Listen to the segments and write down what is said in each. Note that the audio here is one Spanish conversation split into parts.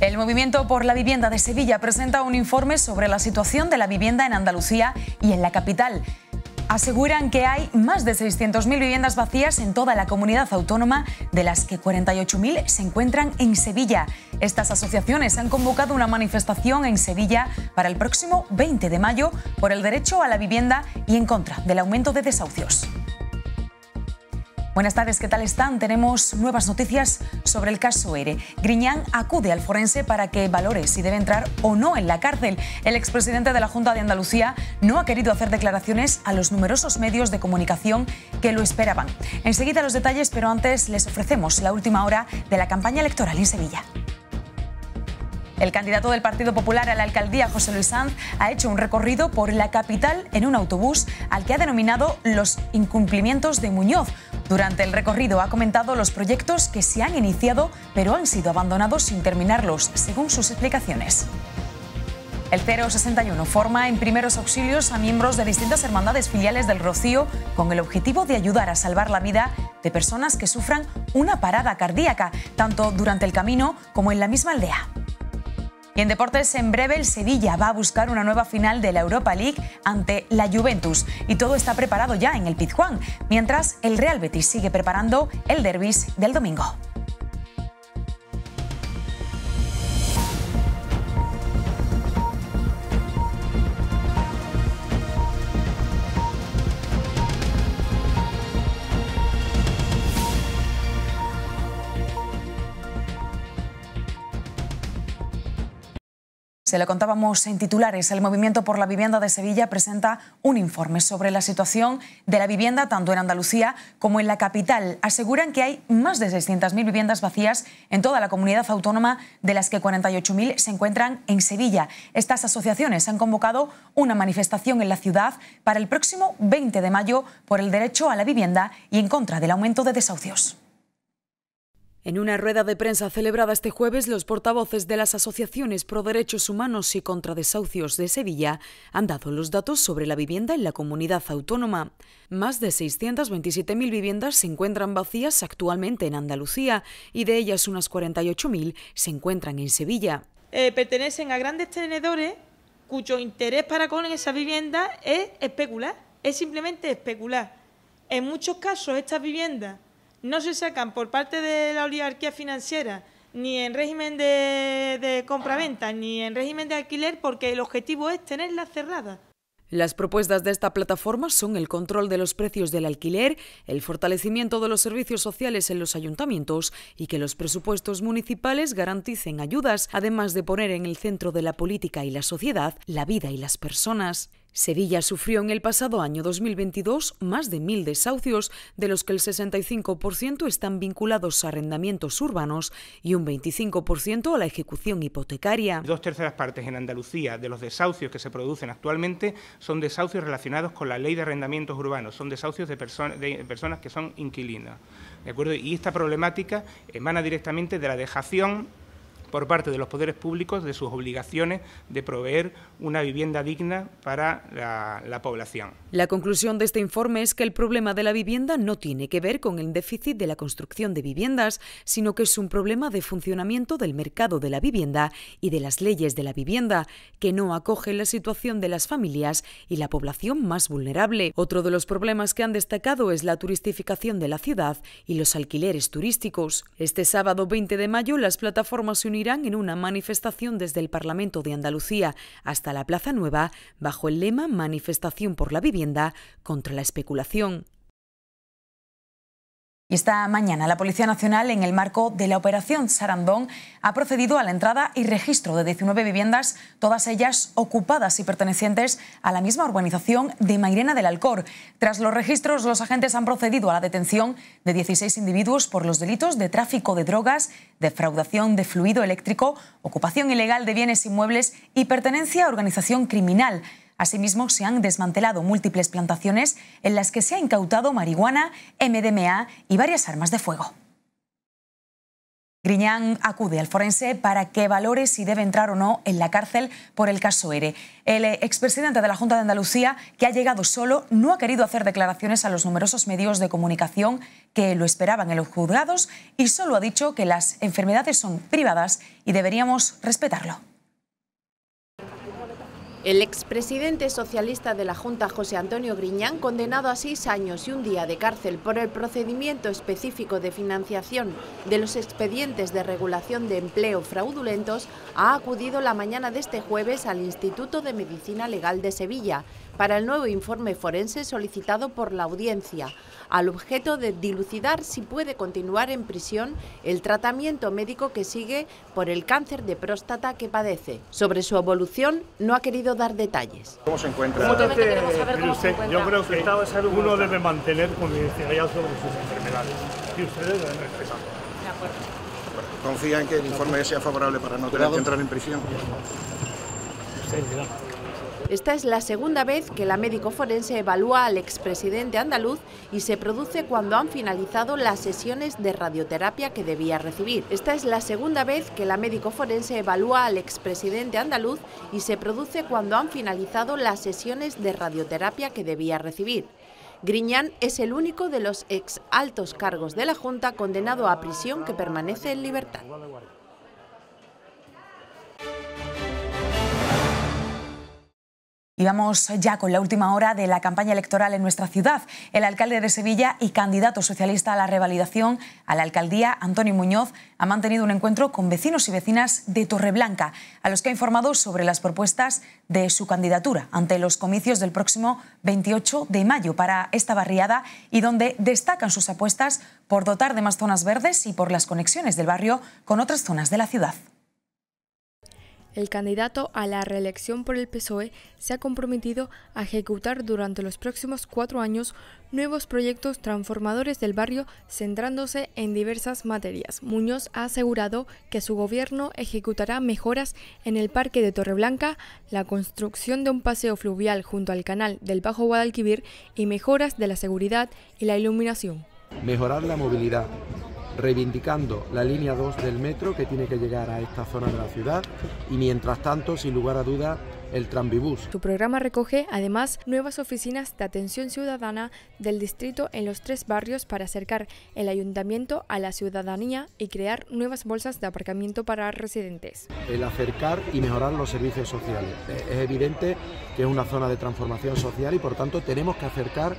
El Movimiento por la Vivienda de Sevilla presenta un informe sobre la situación de la vivienda en Andalucía y en la capital. Aseguran que hay más de 600.000 viviendas vacías en toda la comunidad autónoma, de las que 48.000 se encuentran en Sevilla. Estas asociaciones han convocado una manifestación en Sevilla para el próximo 20 de mayo por el derecho a la vivienda y en contra del aumento de desahucios. Buenas tardes, ¿qué tal están? Tenemos nuevas noticias sobre el caso ERE. Griñán acude al forense para que valore si debe entrar o no en la cárcel. El expresidente de la Junta de Andalucía no ha querido hacer declaraciones a los numerosos medios de comunicación que lo esperaban. Enseguida los detalles, pero antes les ofrecemos la última hora de la campaña electoral en Sevilla. El candidato del Partido Popular a la alcaldía, José Luis Sanz, ha hecho un recorrido por la capital en un autobús al que ha denominado los incumplimientos de Muñoz, durante el recorrido ha comentado los proyectos que se han iniciado pero han sido abandonados sin terminarlos, según sus explicaciones. El 061 forma en primeros auxilios a miembros de distintas hermandades filiales del Rocío con el objetivo de ayudar a salvar la vida de personas que sufran una parada cardíaca, tanto durante el camino como en la misma aldea. Y en deportes, en breve, el Sevilla va a buscar una nueva final de la Europa League ante la Juventus. Y todo está preparado ya en el Pizjuán, mientras el Real Betis sigue preparando el derbis del domingo. le contábamos en titulares, el Movimiento por la Vivienda de Sevilla presenta un informe sobre la situación de la vivienda tanto en Andalucía como en la capital. Aseguran que hay más de 600.000 viviendas vacías en toda la comunidad autónoma, de las que 48.000 se encuentran en Sevilla. Estas asociaciones han convocado una manifestación en la ciudad para el próximo 20 de mayo por el derecho a la vivienda y en contra del aumento de desahucios. En una rueda de prensa celebrada este jueves, los portavoces de las asociaciones pro derechos humanos y contra desahucios de Sevilla han dado los datos sobre la vivienda en la comunidad autónoma. Más de 627.000 viviendas se encuentran vacías actualmente en Andalucía y de ellas unas 48.000 se encuentran en Sevilla. Eh, pertenecen a grandes tenedores cuyo interés para con esa vivienda es especular, es simplemente especular. En muchos casos estas viviendas no se sacan por parte de la oligarquía financiera ni en régimen de, compraventa ni en régimen de alquiler porque el objetivo es tenerla cerrada. Las propuestas de esta plataforma son el control de los precios del alquiler, el fortalecimiento de los servicios sociales en los ayuntamientos y que los presupuestos municipales garanticen ayudas, además de poner en el centro de la política y la sociedad la vida y las personas. Sevilla sufrió en el pasado año 2022 más de mil desahucios, de los que el 65% están vinculados a arrendamientos urbanos y un 25% a la ejecución hipotecaria. Dos terceras partes en Andalucía de los desahucios que se producen actualmente son desahucios relacionados con la ley de arrendamientos urbanos, son desahucios de, de personas que son inquilinas. ¿de acuerdo? Y esta problemática emana directamente de la dejación por parte de los poderes públicos de sus obligaciones de proveer una vivienda digna para la, la población. La conclusión de este informe es que el problema de la vivienda no tiene que ver con el déficit de la construcción de viviendas, sino que es un problema de funcionamiento del mercado de la vivienda y de las leyes de la vivienda, que no acoge la situación de las familias y la población más vulnerable. Otro de los problemas que han destacado es la turistificación de la ciudad y los alquileres turísticos. Este sábado 20 de mayo, las plataformas se unirán en una manifestación desde el Parlamento de Andalucía hasta la Plaza Nueva bajo el lema Manifestación por la Vivienda contra la Especulación. Y esta mañana la Policía Nacional, en el marco de la Operación Sarandón, ha procedido a la entrada y registro de 19 viviendas, todas ellas ocupadas y pertenecientes a la misma organización de Mairena del Alcor. Tras los registros, los agentes han procedido a la detención de 16 individuos por los delitos de tráfico de drogas, defraudación de fluido eléctrico, ocupación ilegal de bienes inmuebles y pertenencia a organización criminal. Asimismo, se han desmantelado múltiples plantaciones en las que se ha incautado marihuana, MDMA y varias armas de fuego. Griñán acude al forense para que valore si debe entrar o no en la cárcel por el caso ERE. El expresidente de la Junta de Andalucía, que ha llegado solo, no ha querido hacer declaraciones a los numerosos medios de comunicación que lo esperaban en los juzgados y solo ha dicho que las enfermedades son privadas y deberíamos respetarlo. El expresidente socialista de la Junta, José Antonio Griñán, condenado a seis años y un día de cárcel por el procedimiento específico de financiación de los expedientes de regulación de empleo fraudulentos, ha acudido la mañana de este jueves al Instituto de Medicina Legal de Sevilla para el nuevo informe forense solicitado por la audiencia, al objeto de dilucidar si puede continuar en prisión el tratamiento médico que sigue por el cáncer de próstata que padece. Sobre su evolución no ha querido dar detalles. ¿Cómo se encuentra? Yo Yo creo que uno debe mantener con confidencialidad sobre sus enfermedades y ustedes deben De acuerdo. Confía en que el informe sea favorable para no tener que entrar en prisión. Usted esta es la segunda vez que la médico forense evalúa al expresidente andaluz y se produce cuando han finalizado las sesiones de radioterapia que debía recibir. Esta es la segunda vez que la médico forense evalúa al expresidente andaluz y se produce cuando han finalizado las sesiones de radioterapia que debía recibir. Griñán es el único de los ex altos cargos de la Junta condenado a prisión que permanece en libertad. Y vamos ya con la última hora de la campaña electoral en nuestra ciudad. El alcalde de Sevilla y candidato socialista a la revalidación a la alcaldía, Antonio Muñoz, ha mantenido un encuentro con vecinos y vecinas de Torreblanca, a los que ha informado sobre las propuestas de su candidatura ante los comicios del próximo 28 de mayo para esta barriada y donde destacan sus apuestas por dotar de más zonas verdes y por las conexiones del barrio con otras zonas de la ciudad el candidato a la reelección por el PSOE se ha comprometido a ejecutar durante los próximos cuatro años nuevos proyectos transformadores del barrio centrándose en diversas materias. Muñoz ha asegurado que su gobierno ejecutará mejoras en el parque de Torreblanca, la construcción de un paseo fluvial junto al canal del Bajo Guadalquivir y mejoras de la seguridad y la iluminación. Mejorar la movilidad reivindicando la línea 2 del metro que tiene que llegar a esta zona de la ciudad y mientras tanto, sin lugar a duda, el tranvibus. Su programa recoge además nuevas oficinas de atención ciudadana del distrito en los tres barrios para acercar el ayuntamiento a la ciudadanía y crear nuevas bolsas de aparcamiento para residentes. El acercar y mejorar los servicios sociales. Eh, es evidente que es una zona de transformación social y por tanto tenemos que acercar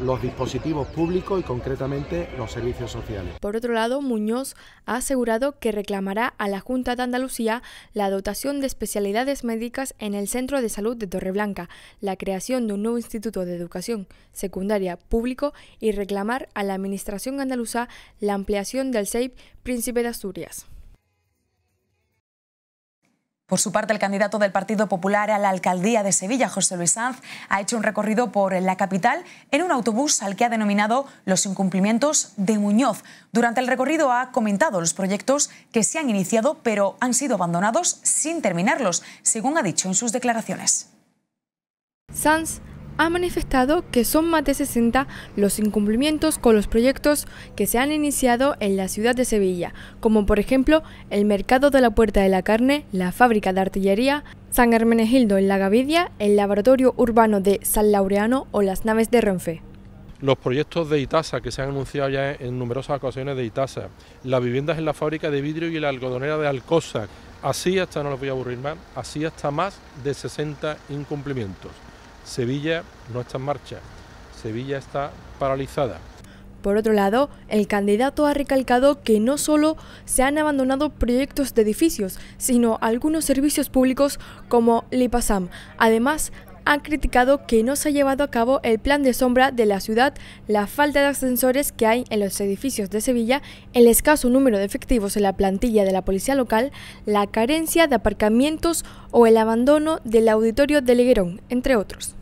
los dispositivos públicos y concretamente los servicios sociales. Por otro lado, Muñoz ha asegurado que reclamará a la Junta de Andalucía la dotación de especialidades médicas en el Centro de Salud de Torreblanca, la creación de un nuevo instituto de educación secundaria público y reclamar a la Administración andaluza la ampliación del SEIP Príncipe de Asturias. Por su parte, el candidato del Partido Popular a la alcaldía de Sevilla, José Luis Sanz, ha hecho un recorrido por la capital en un autobús al que ha denominado Los incumplimientos de Muñoz. Durante el recorrido ha comentado los proyectos que se han iniciado pero han sido abandonados sin terminarlos, según ha dicho en sus declaraciones ha manifestado que son más de 60 los incumplimientos con los proyectos que se han iniciado en la ciudad de Sevilla, como por ejemplo el mercado de la Puerta de la Carne, la fábrica de artillería, San Hermenegildo en la Gavidia, el laboratorio urbano de San Laureano o las naves de Renfe los proyectos de Itasa que se han anunciado ya en numerosas ocasiones de Itasa, las viviendas en la fábrica de vidrio y la algodonera de Alcosa, así hasta, no los voy a aburrir más, así hasta más de 60 incumplimientos. Sevilla no está en marcha, Sevilla está paralizada. Por otro lado, el candidato ha recalcado que no solo se han abandonado proyectos de edificios, sino algunos servicios públicos como Lipasam. Además, han criticado que no se ha llevado a cabo el plan de sombra de la ciudad, la falta de ascensores que hay en los edificios de Sevilla, el escaso número de efectivos en la plantilla de la policía local, la carencia de aparcamientos o el abandono del auditorio de Leguerón, entre otros.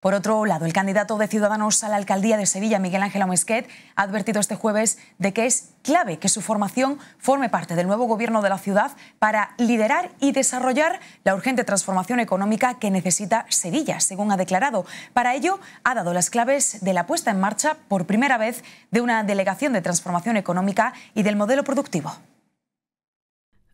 Por otro lado, el candidato de Ciudadanos a la alcaldía de Sevilla, Miguel Ángel Omesquet, ha advertido este jueves de que es clave que su formación forme parte del nuevo gobierno de la ciudad para liderar y desarrollar la urgente transformación económica que necesita Sevilla, según ha declarado. Para ello, ha dado las claves de la puesta en marcha por primera vez de una delegación de transformación económica y del modelo productivo.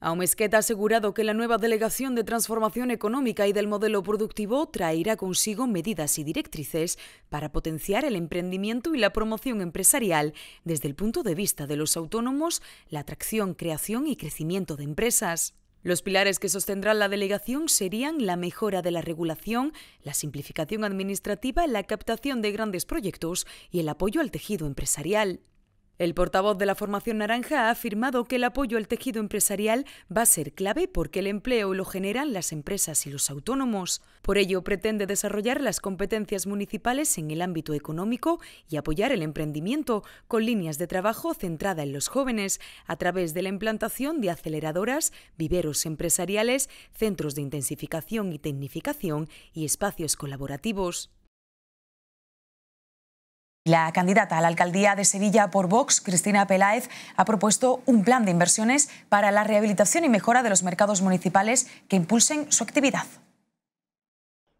Aumesqueta ha asegurado que la nueva Delegación de Transformación Económica y del Modelo Productivo traerá consigo medidas y directrices para potenciar el emprendimiento y la promoción empresarial desde el punto de vista de los autónomos, la atracción, creación y crecimiento de empresas. Los pilares que sostendrá la delegación serían la mejora de la regulación, la simplificación administrativa, la captación de grandes proyectos y el apoyo al tejido empresarial. El portavoz de la Formación Naranja ha afirmado que el apoyo al tejido empresarial va a ser clave porque el empleo lo generan las empresas y los autónomos. Por ello, pretende desarrollar las competencias municipales en el ámbito económico y apoyar el emprendimiento con líneas de trabajo centrada en los jóvenes a través de la implantación de aceleradoras, viveros empresariales, centros de intensificación y tecnificación y espacios colaborativos. La candidata a la alcaldía de Sevilla por Vox, Cristina Peláez, ha propuesto un plan de inversiones para la rehabilitación y mejora de los mercados municipales que impulsen su actividad.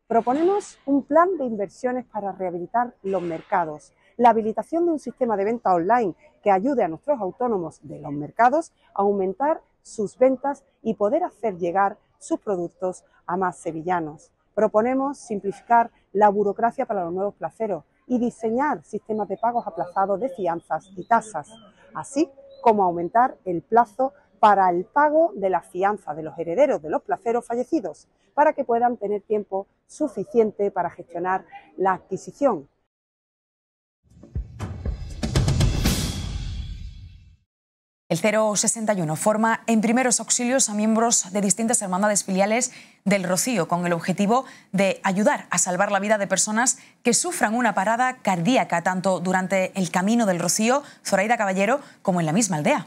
Proponemos un plan de inversiones para rehabilitar los mercados, la habilitación de un sistema de venta online que ayude a nuestros autónomos de los mercados a aumentar sus ventas y poder hacer llegar sus productos a más sevillanos. Proponemos simplificar la burocracia para los nuevos placeros y diseñar sistemas de pagos aplazados de fianzas y tasas, así como aumentar el plazo para el pago de la fianza de los herederos de los placeros fallecidos, para que puedan tener tiempo suficiente para gestionar la adquisición El 061 forma en primeros auxilios a miembros de distintas hermandades filiales del Rocío con el objetivo de ayudar a salvar la vida de personas que sufran una parada cardíaca tanto durante el camino del Rocío, Zoraida Caballero, como en la misma aldea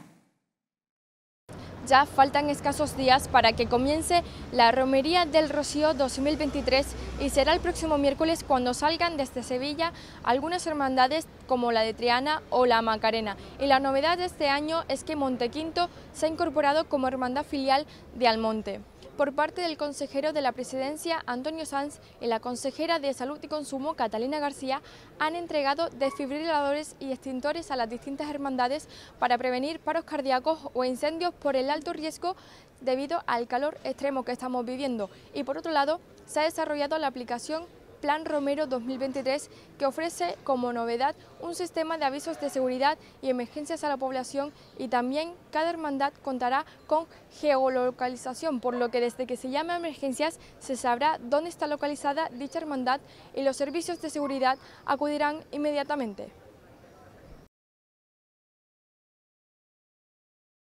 ya faltan escasos días para que comience la Romería del Rocío 2023 y será el próximo miércoles cuando salgan desde Sevilla algunas hermandades como la de Triana o la Macarena. Y la novedad de este año es que Montequinto se ha incorporado como hermandad filial de Almonte por parte del consejero de la presidencia Antonio Sanz y la consejera de Salud y Consumo Catalina García han entregado desfibriladores y extintores a las distintas hermandades para prevenir paros cardíacos o incendios por el alto riesgo debido al calor extremo que estamos viviendo. Y por otro lado, se ha desarrollado la aplicación Plan Romero 2023 que ofrece como novedad un sistema de avisos de seguridad y emergencias a la población y también cada hermandad contará con geolocalización, por lo que desde que se llame emergencias se sabrá dónde está localizada dicha hermandad y los servicios de seguridad acudirán inmediatamente.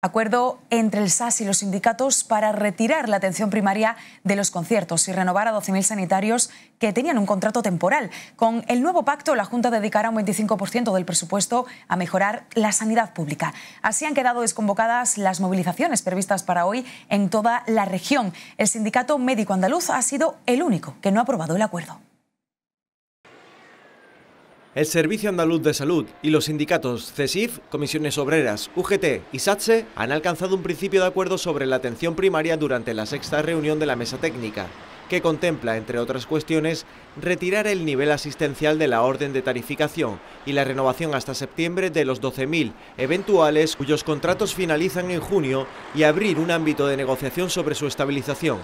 Acuerdo entre el SAS y los sindicatos para retirar la atención primaria de los conciertos y renovar a 12.000 sanitarios que tenían un contrato temporal. Con el nuevo pacto, la Junta dedicará un 25% del presupuesto a mejorar la sanidad pública. Así han quedado desconvocadas las movilizaciones previstas para hoy en toda la región. El sindicato médico andaluz ha sido el único que no ha aprobado el acuerdo. El Servicio Andaluz de Salud y los sindicatos CESIF, Comisiones Obreras, UGT y SATSE han alcanzado un principio de acuerdo sobre la atención primaria durante la sexta reunión de la mesa técnica, que contempla, entre otras cuestiones, retirar el nivel asistencial de la orden de tarificación y la renovación hasta septiembre de los 12.000 eventuales cuyos contratos finalizan en junio y abrir un ámbito de negociación sobre su estabilización.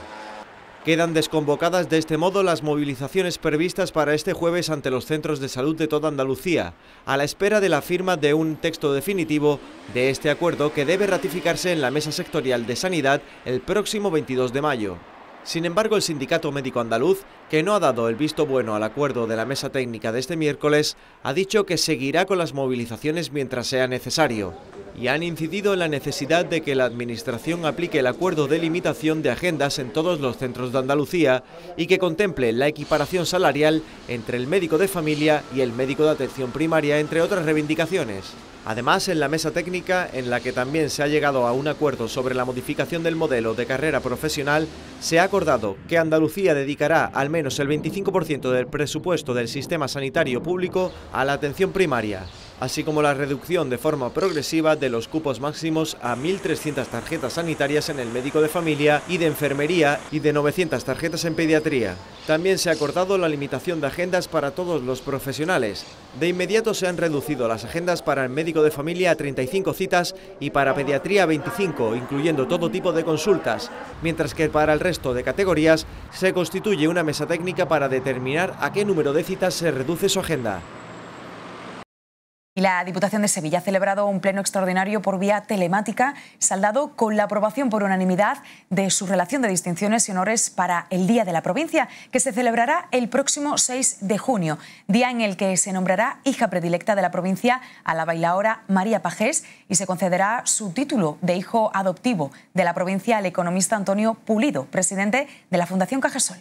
Quedan desconvocadas de este modo las movilizaciones previstas para este jueves ante los centros de salud de toda Andalucía, a la espera de la firma de un texto definitivo de este acuerdo que debe ratificarse en la Mesa Sectorial de Sanidad el próximo 22 de mayo. Sin embargo, el sindicato médico andaluz, que no ha dado el visto bueno al acuerdo de la mesa técnica de este miércoles, ha dicho que seguirá con las movilizaciones mientras sea necesario y han incidido en la necesidad de que la Administración aplique el acuerdo de limitación de agendas en todos los centros de Andalucía y que contemple la equiparación salarial entre el médico de familia y el médico de atención primaria, entre otras reivindicaciones. Además, en la mesa técnica, en la que también se ha llegado a un acuerdo sobre la modificación del modelo de carrera profesional, se ha acordado que Andalucía dedicará al menos el 25% del presupuesto del sistema sanitario público a la atención primaria así como la reducción de forma progresiva de los cupos máximos a 1.300 tarjetas sanitarias en el médico de familia y de enfermería y de 900 tarjetas en pediatría. También se ha acordado la limitación de agendas para todos los profesionales. De inmediato se han reducido las agendas para el médico de familia a 35 citas y para pediatría a 25, incluyendo todo tipo de consultas, mientras que para el resto de categorías se constituye una mesa técnica para determinar a qué número de citas se reduce su agenda la Diputación de Sevilla ha celebrado un pleno extraordinario por vía telemática, saldado con la aprobación por unanimidad de su relación de distinciones y honores para el Día de la Provincia, que se celebrará el próximo 6 de junio, día en el que se nombrará hija predilecta de la provincia a la bailaora María Pajés y se concederá su título de hijo adoptivo de la provincia al economista Antonio Pulido, presidente de la Fundación Cajasol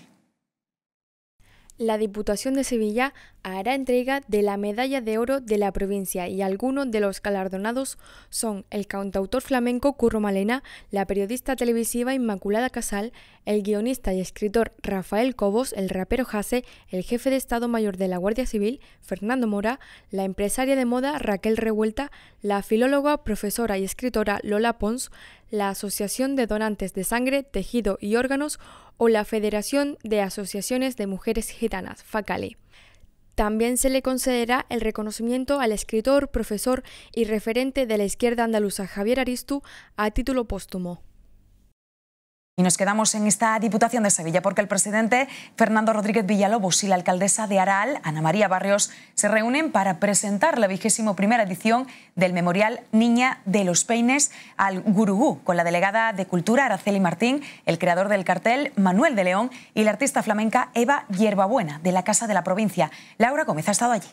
la Diputación de Sevilla hará entrega de la Medalla de Oro de la provincia y algunos de los galardonados son el cantautor flamenco Curro Malena, la periodista televisiva Inmaculada Casal, el guionista y escritor Rafael Cobos, el rapero Jase, el jefe de Estado Mayor de la Guardia Civil Fernando Mora, la empresaria de moda Raquel Revuelta, la filóloga, profesora y escritora Lola Pons, la Asociación de Donantes de Sangre, Tejido y Órganos o la Federación de Asociaciones de Mujeres Gitanas, FACALE. También se le concederá el reconocimiento al escritor, profesor y referente de la izquierda andaluza Javier Aristu a título póstumo. Y nos quedamos en esta Diputación de Sevilla porque el presidente Fernando Rodríguez Villalobos y la alcaldesa de Aral, Ana María Barrios, se reúnen para presentar la vigésimo primera edición del Memorial Niña de los Peines al Gurugú, con la delegada de Cultura Araceli Martín, el creador del cartel Manuel de León y la artista flamenca Eva Hierbabuena, de la Casa de la Provincia. Laura Gómez ha estado allí.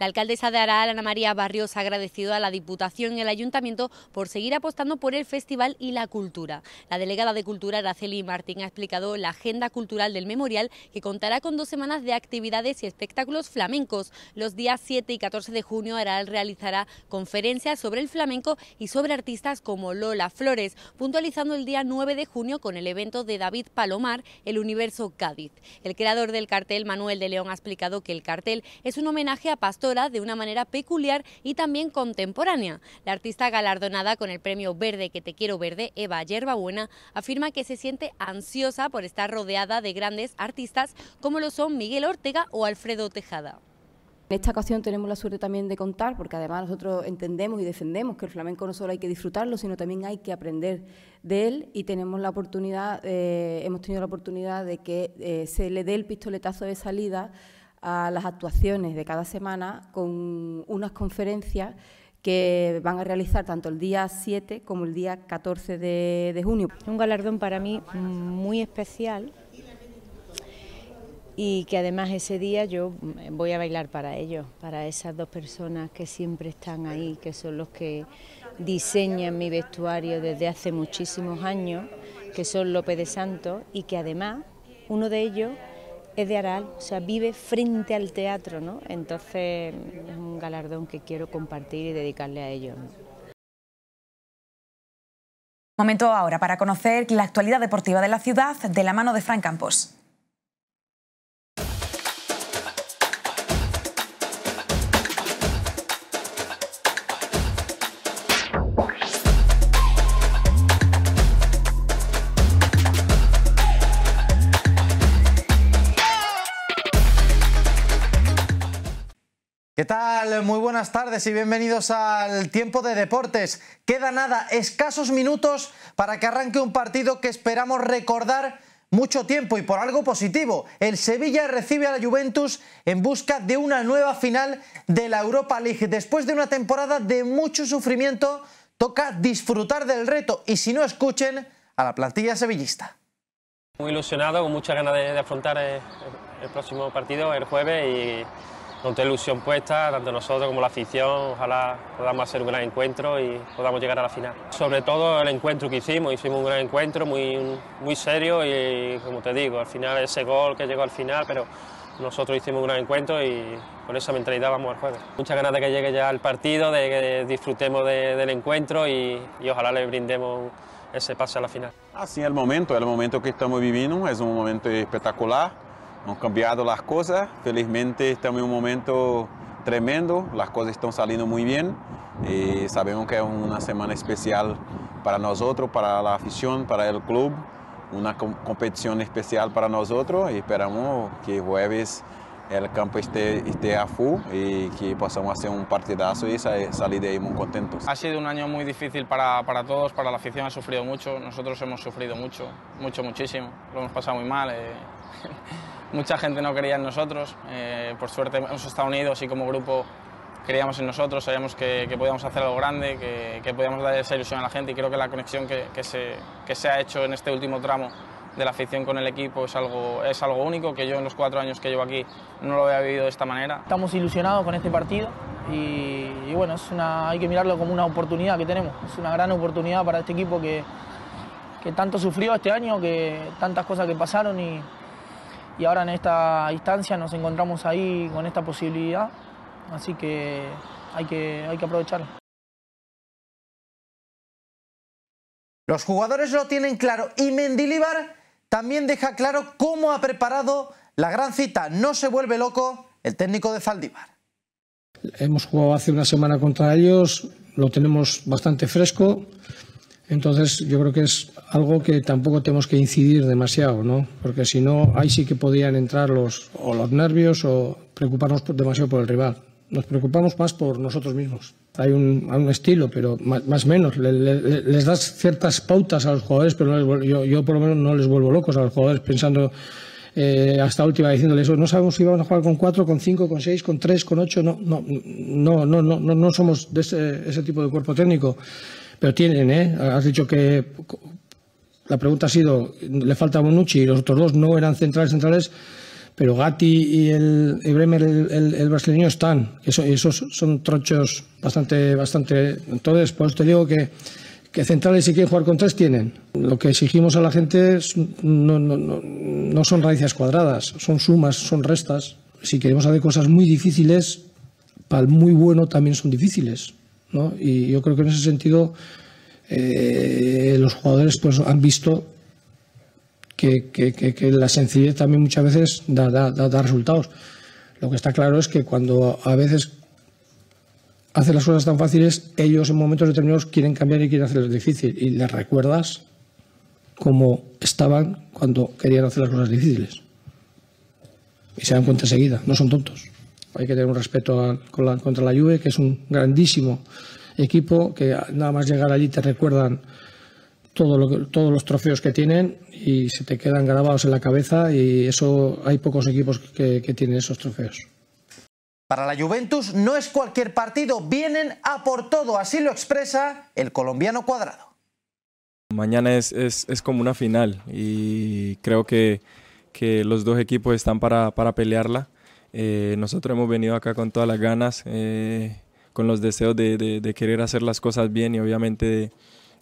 La alcaldesa de Aral, Ana María Barrios, ha agradecido a la Diputación y el Ayuntamiento por seguir apostando por el festival y la cultura. La delegada de Cultura, Araceli Martín, ha explicado la agenda cultural del memorial que contará con dos semanas de actividades y espectáculos flamencos. Los días 7 y 14 de junio, Aral realizará conferencias sobre el flamenco y sobre artistas como Lola Flores, puntualizando el día 9 de junio con el evento de David Palomar, El Universo Cádiz. El creador del cartel, Manuel de León, ha explicado que el cartel es un homenaje a Pastor de una manera peculiar y también contemporánea. La artista galardonada con el premio Verde que te quiero verde, Eva Yerbabuena, afirma que se siente ansiosa por estar rodeada de grandes artistas como lo son Miguel Ortega o Alfredo Tejada. En esta ocasión tenemos la suerte también de contar, porque además nosotros entendemos y defendemos que el flamenco no solo hay que disfrutarlo, sino también hay que aprender de él y tenemos la oportunidad, eh, hemos tenido la oportunidad de que eh, se le dé el pistoletazo de salida a las actuaciones de cada semana con unas conferencias que van a realizar tanto el día 7 como el día 14 de, junio. Un galardón para mí muy especial y que además ese día yo voy a bailar para ellos, para esas dos personas que siempre están ahí, que son los que diseñan mi vestuario desde hace muchísimos años, que son López de Santos y que además uno de ellos es de Aral, o sea, vive frente al teatro, ¿no? Entonces es un galardón que quiero compartir y dedicarle a ellos. Momento ahora para conocer la actualidad deportiva de la ciudad de la mano de Fran Campos. ¿Qué tal? Muy buenas tardes y bienvenidos al tiempo de deportes. Queda nada, escasos minutos para que arranque un partido que esperamos recordar mucho tiempo y por algo positivo. El Sevilla recibe a la Juventus en busca de una nueva final de la Europa League. Después de una temporada de mucho sufrimiento, toca disfrutar del reto y si no escuchen a la plantilla sevillista. Muy ilusionado, con muchas ganas de, afrontar eh, el próximo partido el jueves y con toda ilusión puesta, tanto nosotros como la afición, ojalá podamos hacer un gran encuentro y podamos llegar a la final. Sobre todo el encuentro que hicimos, hicimos un gran encuentro muy, muy serio y como te digo, al final ese gol que llegó al final, pero nosotros hicimos un gran encuentro y con esa mentalidad vamos al jueves. Muchas ganas de que llegue ya el partido, de que disfrutemos del encuentro y, ojalá le brindemos ese pase a la final. Así es el momento, el momento que estamos viviendo es un momento espectacular han cambiado las cosas. Felizmente estamos en un momento tremendo, las cosas están saliendo muy bien. Y eh, sabemos que es una semana especial para nosotros, para la afición, para el club, una competición especial para nosotros y esperamos que jueves el campo esté, esté a full y que podamos hacer un partidazo y salir de ahí muy contentos. Ha sido un año muy difícil para, para todos, para la afición ha sufrido mucho, nosotros hemos sufrido mucho, mucho, muchísimo, lo hemos pasado muy mal. Eh mucha gente no creía en nosotros. Eh, por suerte hemos estado unidos y como grupo creíamos en nosotros, sabíamos que, podíamos hacer algo grande, que, podíamos dar esa ilusión a la gente y creo que la conexión que, se, se ha hecho en este último tramo de la afición con el equipo es algo, es algo único, que yo en los cuatro años que llevo aquí no lo había vivido de esta manera. Estamos ilusionados con este partido y, bueno, es una, hay que mirarlo como una oportunidad que tenemos, es una gran oportunidad para este equipo que, que tanto sufrió este año, que tantas cosas que pasaron y, y ahora en esta instancia nos encontramos ahí con esta posibilidad, así que hay que, hay que aprovecharlo. Los jugadores lo tienen claro y Mendilibar también deja claro cómo ha preparado la gran cita. No se vuelve loco el técnico de Zaldívar. Hemos jugado hace una semana contra ellos, lo tenemos bastante fresco, entonces yo creo que es algo que tampoco tenemos que incidir demasiado, ¿no? Porque si no, ahí sí que podían entrar los, o los nervios o preocuparnos demasiado por el rival. Nos preocupamos más por nosotros mismos. Hay un, estilo, pero más, o menos. les das ciertas pautas a los jugadores, pero yo, yo por lo menos no les vuelvo locos a los jugadores pensando eh, hasta última diciéndoles oh, no sabemos si vamos a jugar con 4, con 5, con 6, con 3, con 8, no, no, no, no, no, no, no somos de ese, ese tipo de cuerpo técnico. Pero tienen, ¿eh? Has dicho que la pregunta ha sido, le falta Bonucci y los otros dos no eran centrales centrales, pero Gatti y el Bremer, el, brasileño, están. Eso, esos son trochos bastante, bastante. Entonces, pues te digo que, que centrales si quieren jugar con tres tienen. Lo que exigimos a la gente no, no, no, no son raíces cuadradas, son sumas, son restas. Si queremos hacer cosas muy difíciles, para el muy bueno también son difíciles. ¿no? Y yo creo que en ese sentido eh, los jugadores pues han visto que, la sencillez también muchas veces da, resultados. Lo que está claro es que cuando a veces hace las cosas tan fáciles, ellos en momentos determinados quieren cambiar y quieren hacerlas difícil. Y les recuerdas cómo estaban cuando querían hacer las cosas difíciles. Y se dan cuenta enseguida, no son tontos. Hay que tener un respeto contra la lluvia, que es un grandísimo equipo que nada más llegar allí te recuerdan todo todos los trofeos que tienen y se te quedan grabados en la cabeza y eso hay pocos equipos que, tienen esos trofeos. Para la Juventus no es cualquier partido, vienen a por todo, así lo expresa el colombiano cuadrado. Mañana es, como una final y creo que, los dos equipos están para, pelearla. Eh, nosotros hemos venido acá con todas las ganas. Eh, con los deseos de, querer hacer las cosas bien y obviamente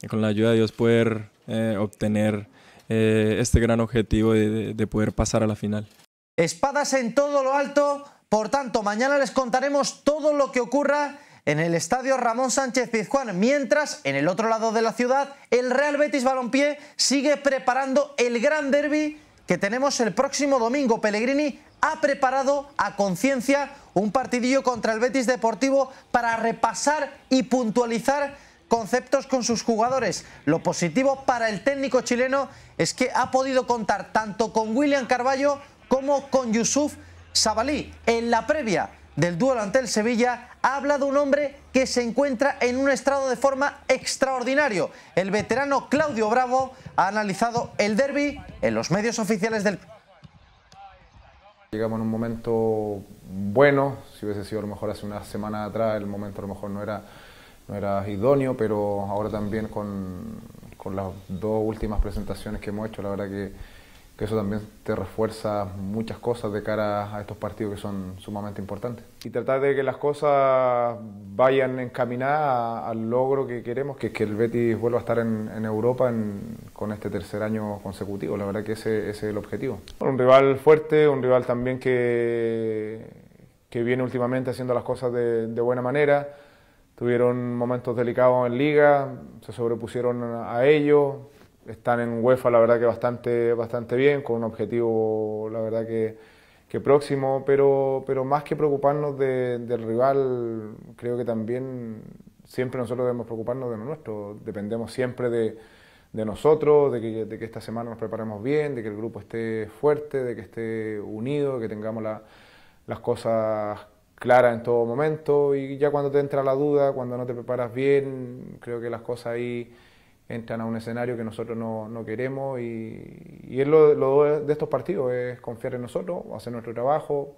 con la ayuda de Dios poder eh, obtener eh, este gran objetivo de poder pasar a la final. Espadas en todo lo alto, por tanto, mañana les contaremos todo lo que ocurra en el estadio Ramón Sánchez Pizjuán, mientras en el otro lado de la ciudad el Real Betis Balompié sigue preparando el gran derby que tenemos el próximo domingo. Pellegrini ha preparado a conciencia un partidillo contra el Betis Deportivo para repasar y puntualizar conceptos con sus jugadores. Lo positivo para el técnico chileno es que ha podido contar tanto con William Carballo como con Yusuf Sabalí. En la previa del duelo ante el Sevilla ha hablado un hombre que se encuentra en un estrado de forma extraordinario. El veterano Claudio Bravo ha analizado el derby en los medios oficiales del Llegamos en un momento bueno, si hubiese sido a lo mejor hace una semana atrás, el momento a lo mejor no era, era idóneo, pero ahora también con las dos últimas presentaciones que hemos hecho, la verdad que que eso también te refuerza muchas cosas de cara a estos partidos que son sumamente importantes. Y tratar de que las cosas vayan encaminadas al logro que queremos, que es que el Betis vuelva a estar en, Europa con este tercer año consecutivo. La verdad que ese, es el objetivo. un rival fuerte, un rival también que, que viene últimamente haciendo las cosas de, de buena manera. Tuvieron momentos delicados en liga, se sobrepusieron a ello, están en UEFA la verdad que bastante, bastante bien, con un objetivo la verdad que, próximo, pero, pero más que preocuparnos del rival, creo que también siempre nosotros debemos preocuparnos de lo nuestro, dependemos siempre de, nosotros, de que, esta semana nos preparemos bien, de que el grupo esté fuerte, de que esté unido, de que tengamos las cosas claras en todo momento y ya cuando te entra la duda, cuando no te preparas bien, creo que las cosas ahí entran a un escenario que nosotros no, no queremos y, y es lo, de estos partidos, es confiar en nosotros, hacer nuestro trabajo,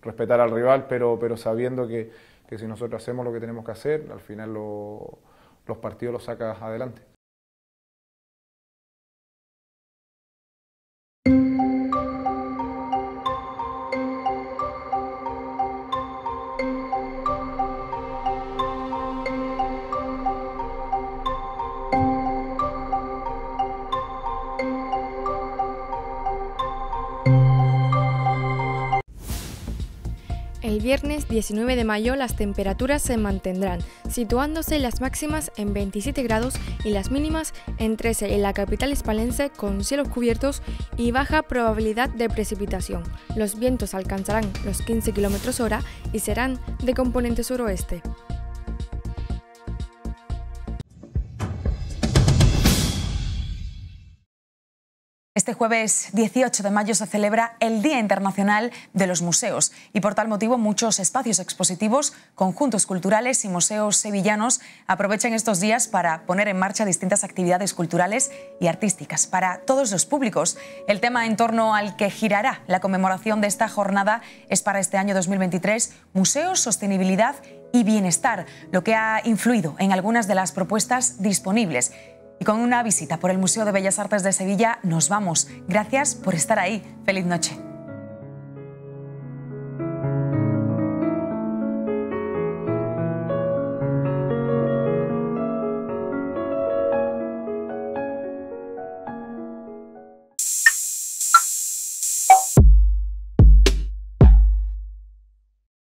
respetar al rival, pero, pero sabiendo que, si nosotros hacemos lo que tenemos que hacer, al final los partidos los sacas adelante. 19 de mayo las temperaturas se mantendrán, situándose las máximas en 27 grados y las mínimas en 13 en la capital hispalense con cielos cubiertos y baja probabilidad de precipitación. Los vientos alcanzarán los 15 km hora y serán de componente suroeste. Este jueves 18 de mayo se celebra el Día Internacional de los Museos y por tal motivo muchos espacios expositivos, conjuntos culturales y museos sevillanos aprovechan estos días para poner en marcha distintas actividades culturales y artísticas para todos los públicos. El tema en torno al que girará la conmemoración de esta jornada es para este año 2023 Museos, Sostenibilidad y Bienestar, lo que ha influido en algunas de las propuestas disponibles. Y con una visita por el Museo de Bellas Artes de Sevilla nos vamos. Gracias por estar ahí. Feliz noche.